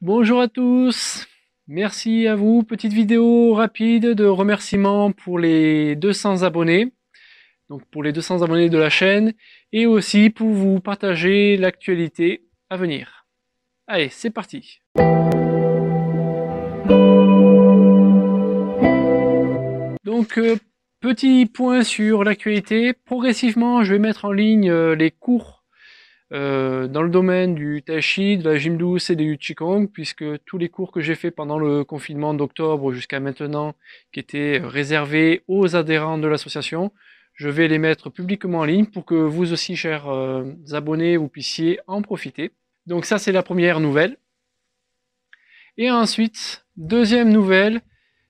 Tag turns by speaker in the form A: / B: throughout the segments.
A: Bonjour à tous. Merci à vous. Petite vidéo rapide de remerciements pour les 200 abonnés. Donc pour les 200 abonnés de la chaîne et aussi pour vous partager l'actualité à venir. Allez, c'est parti. Donc euh, petit point sur l'actualité. Progressivement, je vais mettre en ligne euh, les cours euh, dans le domaine du tai chi, de la gym douce et du qigong, puisque tous les cours que j'ai fait pendant le confinement d'octobre jusqu'à maintenant, qui étaient réservés aux adhérents de l'association, je vais les mettre publiquement en ligne pour que vous aussi, chers euh, abonnés, vous puissiez en profiter. Donc ça, c'est la première nouvelle. Et ensuite, deuxième nouvelle,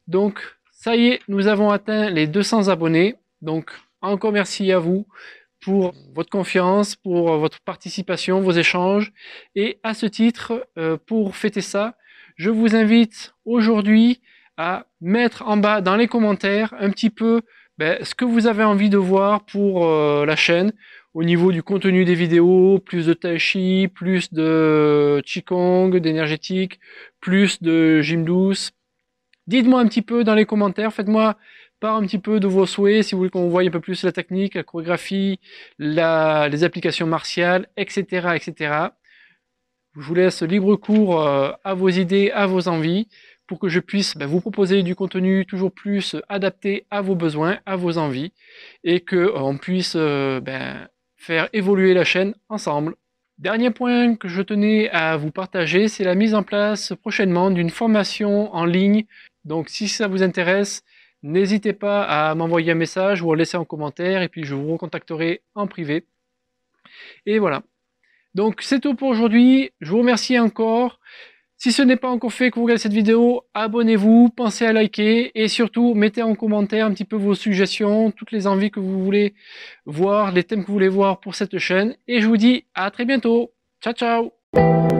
A: donc ça y est, nous avons atteint les 200 abonnés. Donc encore merci à vous pour votre confiance, pour euh, votre participation, vos échanges. Et à ce titre, euh, pour fêter ça, je vous invite aujourd'hui à mettre en bas dans les commentaires un petit peu ben, ce que vous avez envie de voir pour euh, la chaîne au niveau du contenu des vidéos, plus de tai chi, plus de qigong, d'énergétique, plus de gym douce, Dites-moi un petit peu dans les commentaires, faites-moi part un petit peu de vos souhaits, si vous voulez qu'on voie un peu plus la technique, la chorégraphie, les applications martiales, etc., etc. Je vous laisse libre cours euh, à vos idées, à vos envies, pour que je puisse ben, vous proposer du contenu toujours plus adapté à vos besoins, à vos envies, et que qu'on euh, puisse euh, ben, faire évoluer la chaîne ensemble. Dernier point que je tenais à vous partager, c'est la mise en place prochainement d'une formation en ligne donc si ça vous intéresse, n'hésitez pas à m'envoyer un message ou à laisser un commentaire et puis je vous recontacterai en privé. Et voilà. Donc c'est tout pour aujourd'hui. Je vous remercie encore. Si ce n'est pas encore fait que vous regardez cette vidéo, abonnez-vous, pensez à liker et surtout mettez en commentaire un petit peu vos suggestions, toutes les envies que vous voulez voir, les thèmes que vous voulez voir pour cette chaîne. Et je vous dis à très bientôt. Ciao ciao